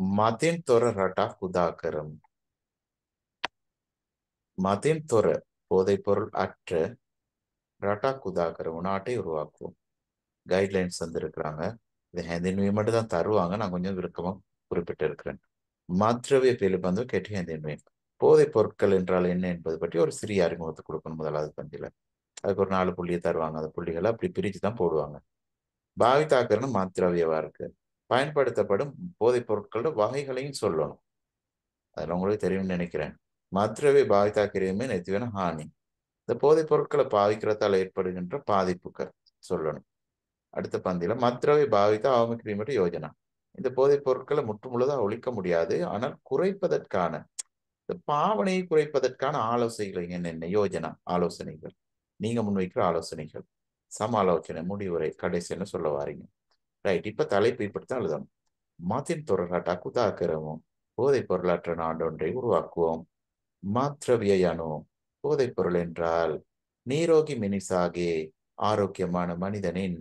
මතින් තොර රටක් උදා කරමු. මතින් තොර போதைப்பொருள் அற்ற ரட்டாக் உதாக்கிற நாட்டை உருவாக்குவோம் கைட்லைன்ஸ் தந்திருக்கிறாங்க இது ஹெந்தின்மையை மட்டும் தான் தருவாங்க நான் கொஞ்சம் விருப்பமாக குறிப்பிட்டு இருக்கிறேன் மத்ரவிய பேலிபந்து கெட்டி ஹெந்தின்மையும் போதைப் பொருட்கள் என்றால் என்ன என்பது பற்றி ஒரு சிறிய அறிமுகத்தை கொடுக்கணும் முதலாவது பந்தியில் அதுக்கு ஒரு நாலு புள்ளியை தருவாங்க அந்த புள்ளிகளை அப்படி பிரித்து தான் போடுவாங்க பாவித்தாக்கர்னு மாத்திரவியவா இருக்கு பயன்படுத்தப்படும் போதைப் பொருட்களோட வகைகளையும் சொல்லணும் அதில் உங்களுக்கு தெரியும்னு நினைக்கிறேன் பாவித்தா பாதித்தாக்கிரையுமே நெத்திவன ஹானி இந்த போதைப் பொருட்களை பாதிக்கிறதால் ஏற்படுகின்ற பாதிப்புகள் சொல்லணும் அடுத்த பந்தியில் மதுரவை பாவித்தா அவமக்கிரியமற்ற யோஜனா இந்த போதைப் பொருட்களை முழுதாக ஒழிக்க முடியாது ஆனால் குறைப்பதற்கான இந்த பாவனையை குறைப்பதற்கான ஆலோசனைகள் என்னென்ன யோஜனா ஆலோசனைகள் நீங்கள் முன்வைக்கிற ஆலோசனைகள் ஆலோசனை முடிவுரை கடைசின்னு சொல்ல வாரீங்க ரைட் இப்ப தலைப்பு இப்படித்தான் எழுதணும் மாத்தின் தொடராட்டாக்கு தாக்கிறவும் போதைப் பொருளாற்ற நாடொன்றை உருவாக்குவோம் மாத்திரவியனு போதைப் பொருள் என்றால் நீரோகி மினிசாகே ஆரோக்கியமான மனிதனின்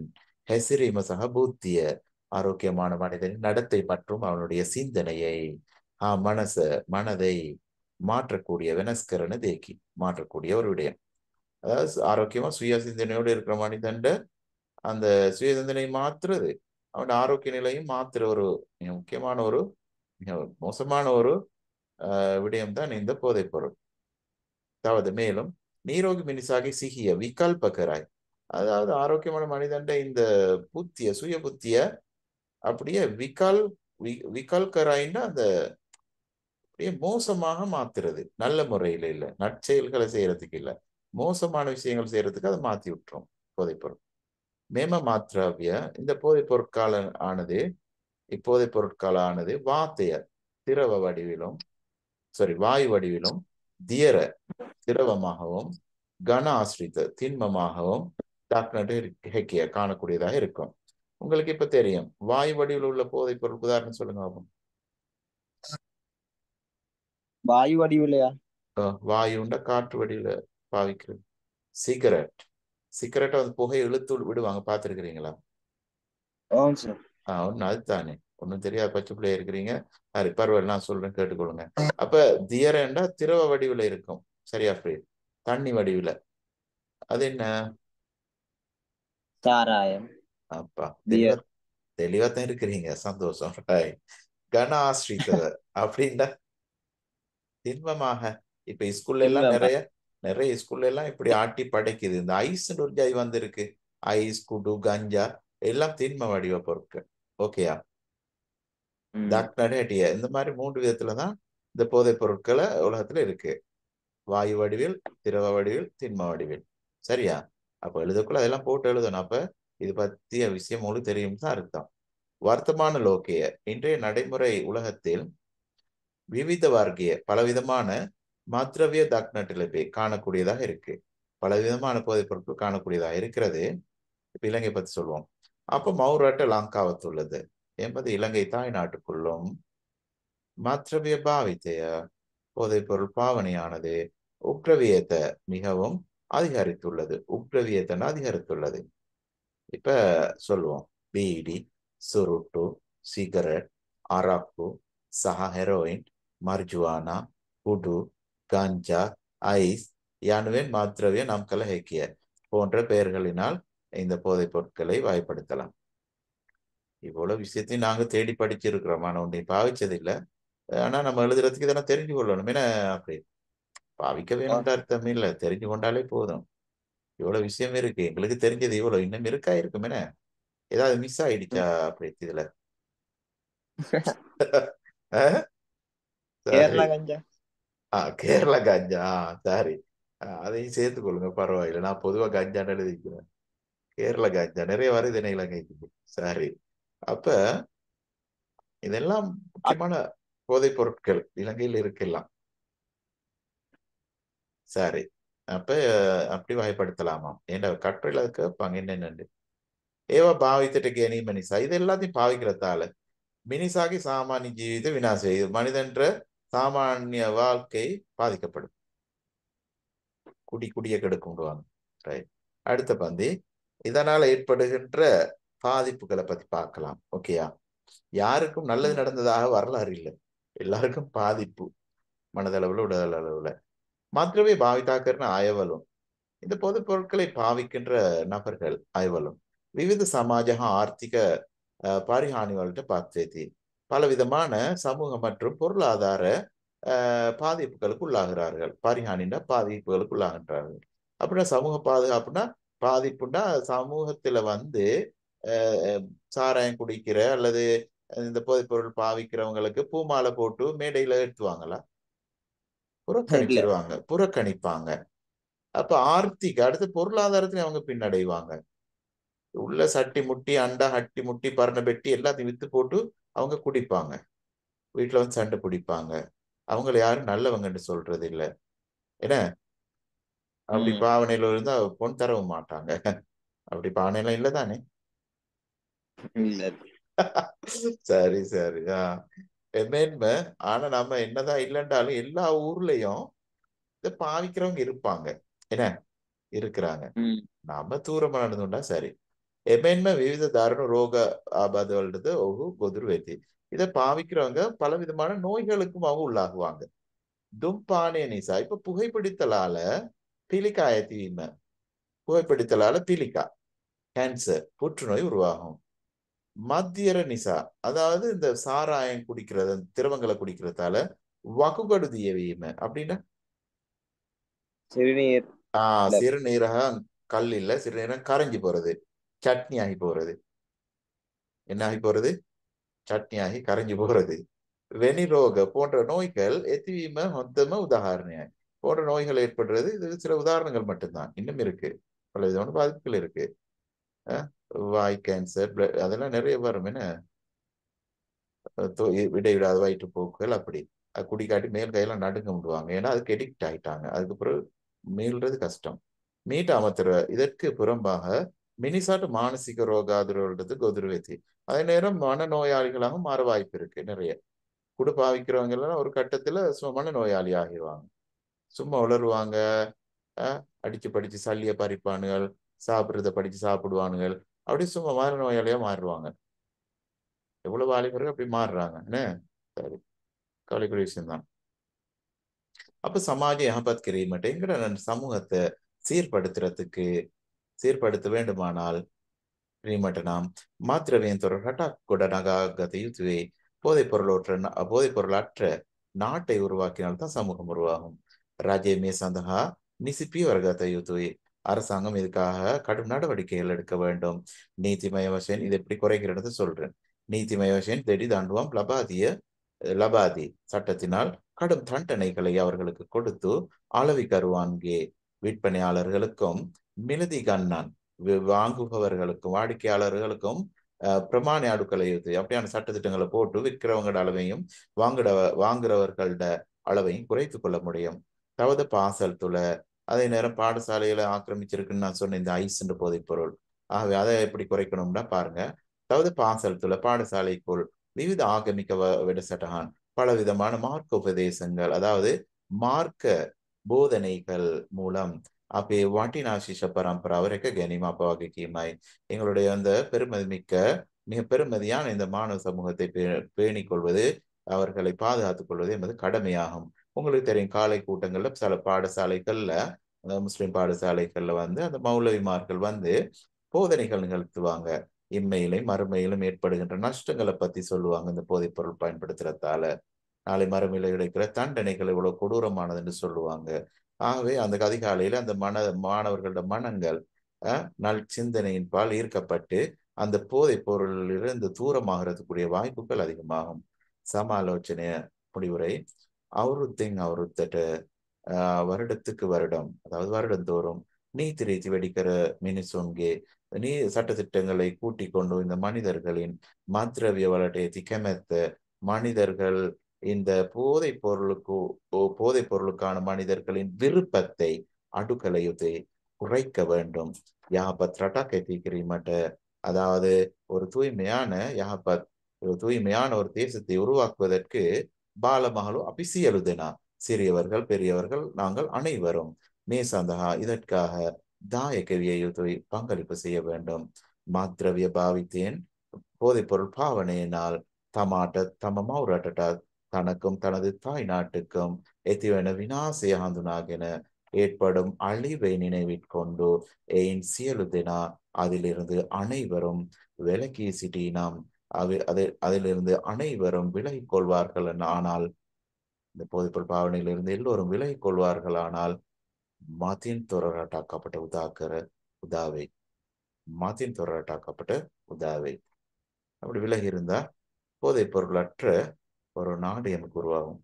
ஹெசிரிம சகபூத்திய ஆரோக்கியமான மனிதனின் நடத்தை மற்றும் அவனுடைய சிந்தனையை ஆ மனச மனதை மாற்றக்கூடிய வெனஸ்கரனு தேக்கி மாற்றக்கூடிய ஒரு விடயம் அதாவது ஆரோக்கியமா சுய சிந்தனையோடு இருக்கிற மனிதன்ட அந்த சுய சிந்தனை மாற்றுறது அவனோட ஆரோக்கிய நிலையும் மாத்திர ஒரு முக்கியமான ஒரு மோசமான ஒரு விடயம் தான் இந்த போதைப்பொருள் பொருள் அதாவது மேலும் நீரோகி மினிசாகி சிகிய விகல்பகராய் அதாவது ஆரோக்கியமான மனிதன்ட இந்த புத்திய சுய புத்திய அப்படியே விகால் விகல்கராயின்னு அந்த அப்படியே மோசமாக மாத்துறது நல்ல முறையில இல்லை நற்செயல்களை செய்யறதுக்கு இல்லை மோசமான விஷயங்கள் செய்யறதுக்கு அதை மாத்தி விட்டுரும் போதைப்பொருள் மேம மாத்ராவிய இந்த போதைப் பொருட்கால ஆனது இப்போதை பொருட்கால ஆனது வாத்தைய திரவ வடிவிலும் சாரி வாயு வடிவிலும் தியர திரவமாகவும் கன ஆசிரித்த திண்மமாகவும் டாக்டர் ஹெக்கிய காணக்கூடியதாக இருக்கும் உங்களுக்கு இப்ப தெரியும் வாயு வடிவில் உள்ள போதை பொருள் உதாரணம் சொல்லுங்க ஆகும் வாயு வடிவிலையா வாயுண்ட காற்று வடிவில பாவிக்கிறது சிகரெட் சிகரெட்டை வந்து புகை இழுத்து விடுவாங்க பார்த்துருக்கிறீங்களா ஒன்னு அதுதானே ஒன்றும் தெரியாத பச்சை பிள்ளைய இருக்கிறீங்க சரி பரவாயில்ல நான் சொல்றேன் கேட்டுக்கொள்ளுங்க அப்ப தியரண்டா திரவ வடிவில் இருக்கும் சரியா ஃப்ரீ தண்ணி வடிவில் அது என்ன தாராயம் அப்பா தெளிவா தான் இருக்கிறீங்க சந்தோஷம் கன ஆசிரித்தவர் அப்படின்னா திண்மமாக இப்ப ஸ்கூல்ல எல்லாம் நிறைய நிறைய ஸ்கூல்ல எல்லாம் இப்படி ஆட்டி படைக்குது இந்த ஐஸ்ன்னு ஒரு ஜாய் வந்திருக்கு ஐஸ் குடு கஞ்சா எல்லாம் தீன்ம வடிவ பொருட்கள் ஓகேயா டாக்டர் இந்த மாதிரி மூன்று விதத்துலதான் இந்த போதைப் பொருட்களை உலகத்துல இருக்கு வாயு வடிவில் திரவ வடிவில் திண்ம வடிவில் சரியா அப்ப எழுதக்குள்ள அதெல்லாம் போட்டு எழுதணும் அப்ப இது பத்திய விஷயம் உங்களுக்கு தெரியும் தான் அர்த்தம் வர்த்தமான லோக்கிய இன்றைய நடைமுறை உலகத்தில் விவித வார்க்கிய பலவிதமான மாத்திரவிய தாக்நாட்டிலிப்பை காணக்கூடியதாக இருக்கு பலவிதமான போதைப் பொருட்கள் காணக்கூடியதாக இருக்கிறது இப்ப இலங்கை பத்தி சொல்லுவோம் அப்போ மௌராட்ட உள்ளது என்பது இலங்கை தாய் நாட்டுக்குள்ளும் மாத்திரவிய பாவித்தைய போதைப் பொருள் பாவனையானது உக்ரவியத்தை மிகவும் அதிகரித்துள்ளது உக்ரவியத்தன் அதிகரித்துள்ளது இப்ப சொல்லுவோம் பீடி சுருட்டு சிகரெட் அராக்கு சஹா ஹெரோயின் மர்ஜுவானா குடு காஞ்சா ஐஸ் யானுவேன் மாத்திரவே நாம் கலஹக்கிய போன்ற பெயர்களினால் இந்த போதைப் பொருட்களை வாய்ப்படுத்தலாம் இவ்வளவு விஷயத்தையும் நாங்க தேடி படிச்சிருக்கிறோம் ஆனா ஒன்றை பாவிச்சதில்லை ஆனா நம்ம எழுதுறதுக்கு இதெல்லாம் தெரிஞ்சு கொள்ளணும் என்ன அப்படி பாவிக்க வேணும்ன்ற அர்த்தம் இல்லை தெரிஞ்சு கொண்டாலே போதும் இவ்வளவு விஷயம் இருக்கு எங்களுக்கு தெரிஞ்சது இவ்வளவு இன்னும் இருக்கா இருக்கும் என்ன ஏதாவது மிஸ் ஆயிடுச்சா அப்படி இதுல கஞ்சா ஆஹ் கேரளா கஞ்சா சாரி அதையும் சேர்த்து கொள்ளுங்க பரவாயில்லை நான் பொதுவா கஞ்சான்னு எழுதிக்கிறேன் கேரள கஞ்சா நிறைய வருது என்ன இலங்கைக்கு சாரி அப்ப இதெல்லாம் முக்கியமான போதைப் பொருட்கள் இலங்கையில் இருக்கலாம் சாரி அப்ப அப்படி வகைப்படுத்தலாமா ஏண்டா கட்டுரையில் அது கேட்பாங்க என்னென்னு ఏవో భావితటికి అని మనిష ఇది ఎల్లాది భావిగ్రతాలు மினிசாகி சாமானிய జీవిత వినాశ ఇది மனிதன்ற சாமானிய வாழ்க்கை பாதிக்கப்படும் குடி குடிய கெடுக்கும்டுவாங்க ரைட் அடுத்த பந்தி இதனால ஏற்படுகின்ற பாதிப்புகளை பத்தி பார்க்கலாம் ஓகேயா யாருக்கும் நல்லது நடந்ததாக வரலாறு இல்லை எல்லாருக்கும் பாதிப்பு மனதளவுல உடல் அளவுல மாத்திரவே பாவிதாக்கர்னு ஆய்வலும் இந்த பொது பொருட்களை பாவிக்கின்ற நபர்கள் ஆய்வலும் விவித சமாஜக ஆர்த்திக பரிஹானிவல்ட்ட பார்த்து பலவிதமான சமூக மற்றும் பொருளாதார பாதிப்புகளுக்கு உள்ளாகிறார்கள் பரிஹானின்னா பாதிப்புகளுக்கு உள்ளாகின்றார்கள் அப்படின்னா சமூக பாதுகாப்புனா பாதிப்புன்னா சமூகத்துல வந்து சாராயம் குடிக்கிற அல்லது இந்த போதைப்பொருள் பாவிக்கிறவங்களுக்கு பூமாலை போட்டு மேடையில எடுத்துவாங்களா புறக்கணிச்சிருவாங்க புறக்கணிப்பாங்க அப்ப ஆர்த்திக்கு அடுத்து பொருளாதாரத்திலையும் அவங்க பின்னடைவாங்க உள்ள சட்டி முட்டி அண்டா ஹட்டி முட்டி பரண பெட்டி எல்லாத்தையும் வித்து போட்டு அவங்க குடிப்பாங்க வீட்டில் வந்து சண்டை பிடிப்பாங்க அவங்கள யாரும் நல்லவங்கன்னு சொல்றது இல்லை என்ன அப்படி பாவனையில இருந்தா பொன் தரவும் மாட்டாங்க அப்படி பாவனையெல்லாம் இல்லை தானே சரி சரி மேன்மை ஆனா நம்ம என்னதான் இல்லைன்றாலும் எல்லா ஊர்லயும் இதை பாவிக்கிறவங்க இருப்பாங்க என்ன இருக்கிறாங்க நாம தூரமா நடந்துட்டா சரி එමෙන්ම විවිධ දරුණු රෝග ආබාධවලටද ඔහු ගොදුරු වෙති. இதை பாவிக்கிறவங்க பலவிதமான நோய்களுக்கும் அவங்க உள்ளாகுவாங்க தும்பானே நிசா இப்ப புகைப்பிடித்தலால பிலிக்கா தீமை புகைப்பிடித்தலால பிலிக்கா கேன்சர் புற்றுநோய் உருவாகும் மத்தியர நிசா அதாவது இந்த சாராயம் குடிக்கிறது திரவங்களை குடிக்கிறதால வகுகடுதிய வீமை அப்படின்னா சிறுநீர் ஆஹ் சிறுநீரக கல்லில் சிறுநீரகம் கரைஞ்சு போறது சட்னி ஆகி போகிறது என்ன ஆகி போகிறது சட்னி ஆகி கரைஞ்சி போகிறது வெனிரோக போன்ற நோய்கள் எத்திவீம மொத்தம உதாரணையாக போன்ற நோய்கள் ஏற்படுறது இது சில உதாரணங்கள் மட்டும்தான் இன்னும் இருக்கு பல விதமான பாதிப்புகள் இருக்கு வாய் கேன்சர் அதெல்லாம் நிறைய வரும் என்ன வயிற்று போக்குகள் அப்படி அது குடிக்காட்டி மேல் கையெல்லாம் நடுங்க விடுவாங்க ஏன்னா அதுக்கு எடிக்ட் ஆகிட்டாங்க அதுக்கு பிறகு மீள்றது கஷ்டம் மீட் அமர்த்துற இதற்கு புறம்பாக மினிசாட்டு மானசிக ரோக அதிர்வுன்றதுக்கு அதே நேரம் மனநோயாளிகளாகவும் மாற வாய்ப்பு இருக்கு நிறைய குடு பாவிக்கிறவங்க எல்லாம் ஒரு கட்டத்துல மனநோயாளி ஆகிடுவாங்க சும்மா உளருவாங்க அடிச்சு படிச்சு சல்லிய பறிப்பானுகள் சாப்பிட்றத படிச்சு சாப்பிடுவானுகள் அப்படி சும்மா மனநோயாளியா மாறுவாங்க எவ்வளவு வாலிபர்கள் அப்படி மாறுறாங்க என்ன சரி கவலைக்குரிய விஷயம்தான் அப்ப சமாஜ ஞாபகத் கிரியமட்டேங்கிற சமூகத்தை சீர்படுத்துறதுக்கு சீர்படுத்த வேண்டுமானால் ಶ್ರೀಮಠ நாம் மாத்திரவேந்தொரு ஹட்டாக்குடனாக கதையுத்துவே போதைப் பொருளோற்ற போதைப் பொருளாற்ற நாட்டை உருவாக்கினால்தான் சமூகம் உருவாகும் ராஜ்யமே சந்தகா நிசிப்பி வர்க்கத்தையுத்துவே அரசாங்கம் இதுக்காக கடும் நடவடிக்கைகள் எடுக்க வேண்டும் நீதிமயவசன் இது எப்படி குறைகிறது சொல்றேன் நீதிமயவசன் தெடி தாண்டுவோம் லபாதிய லபாதி சட்டத்தினால் கடும் தண்டனைகளை அவர்களுக்கு கொடுத்து அளவி கருவான்கே விற்பனையாளர்களுக்கும் மினுதி கண்ணான் வாங்குபவர்களுக்கும் வாடிக்கையாளர்களுக்கும் பிரமாண அடுக்களை எடுத்து அப்படியான சட்டத்திட்டங்களை போட்டு விற்கிறவங்களோட அளவையும் வாங்குட வாங்குறவர்களோட அளவையும் குறைத்து கொள்ள முடியும் தவிர பாசல் துளை அதே நேரம் பாடசாலையில ஆக்கிரமிச்சிருக்குன்னு நான் சொன்ன இந்த ஐஸ்ன்ற போதைப் பொருள் ஆகவே அதை எப்படி குறைக்கணும்னா பாருங்க தவிர பாசல் துளை பாடசாலைக்குள் விவித ஆகமிக்க பல பலவிதமான மார்க்க உபதேசங்கள் அதாவது மார்க்க போதனைகள் மூலம் அப்பே வாட்டின் ஆசிஷ பரம்பரை அவருக்கு கனிமா பாகிக்கியமாய் எங்களுடைய அந்த மிக்க மிக பெருமதியான இந்த மாணவ சமூகத்தை பேணிக் கொள்வது அவர்களை பாதுகாத்துக் கொள்வது என்பது கடமையாகும் உங்களுக்கு தெரியும் காலை கூட்டங்கள்ல சில பாடசாலைகள்ல அந்த முஸ்லிம் பாடசாலைகள்ல வந்து அந்த மௌலவிமார்கள் வந்து போதனைகள் நிகழ்த்துவாங்க இம்மையிலும் மறுமையிலும் ஏற்படுகின்ற நஷ்டங்களை பத்தி சொல்லுவாங்க இந்த போதைப் பொருள் பயன்படுத்துறதால நாளை மறுமையில் கிடைக்கிற தண்டனைகள் இவ்வளவு கொடூரமானது என்று சொல்லுவாங்க ஆகவே அந்த அதிகாலையில அந்த மன மாணவர்களோட மனங்கள் நல் சிந்தனையின் பால் ஈர்க்கப்பட்டு அந்த போதைப் பொருளிலிருந்து தூரமாகிறதுக்குரிய வாய்ப்புகள் அதிகமாகும் சம ஆலோசனைய முடிவுரை அவருத்திங் அவருத்தட்டு வருடத்துக்கு வருடம் அதாவது வருடந்தோறும் நீத்தி ரீதி வெடிக்கிற மினிசோன்கே நீ சட்டத்திட்டங்களை கூட்டிக் கொண்டு இந்த மனிதர்களின் மாத்திரவிய வளட்டை திக்கமத்த மனிதர்கள் இந்த போதைப் பொருளுக்கு போதைப் பொருளுக்கான மனிதர்களின் விருப்பத்தை அடுக்கலையுது குறைக்க வேண்டும் யாபத் ரட்டாக்கை தீக்கிரிமட்ட அதாவது ஒரு தூய்மையான யாபத் ஒரு தூய்மையான ஒரு தேசத்தை உருவாக்குவதற்கு பாலமகளோ அபிசியலுதனா சிறியவர்கள் பெரியவர்கள் நாங்கள் அனைவரும் மேசாந்தகா இதற்காக தாயகவியை பங்களிப்பு செய்ய வேண்டும் மாத்திரவிய பாவித்தேன் போதைப்பொருள் பாவனையினால் தமாட்ட தமமா உராட்டட்டா தனக்கும் தனது தாய் நாட்டுக்கும் எத்திவன வினாசைய ஆந்துனாகென ஏற்படும் அழிவை நினைவிற்கொண்டு ஏன் சியலுதினா அதிலிருந்து அனைவரும் விலக்கி சிட்டினாம் அவை அது அதிலிருந்து அனைவரும் விலகிக் கொள்வார்கள் ஆனால் இந்த போதைப்பொருள் பாவனையிலிருந்து எல்லோரும் விலகிக் கொள்வார்கள் ஆனால் மதின் துறராட்டாக்கப்பட்ட உதாக்கர உதாவை மதின் துறராட்டாக்கப்பட்ட உதாவை அப்படி விலகி இருந்தா போதைப் பொருளற்ற ஒரு நாடு எனக்கு உருவாகும்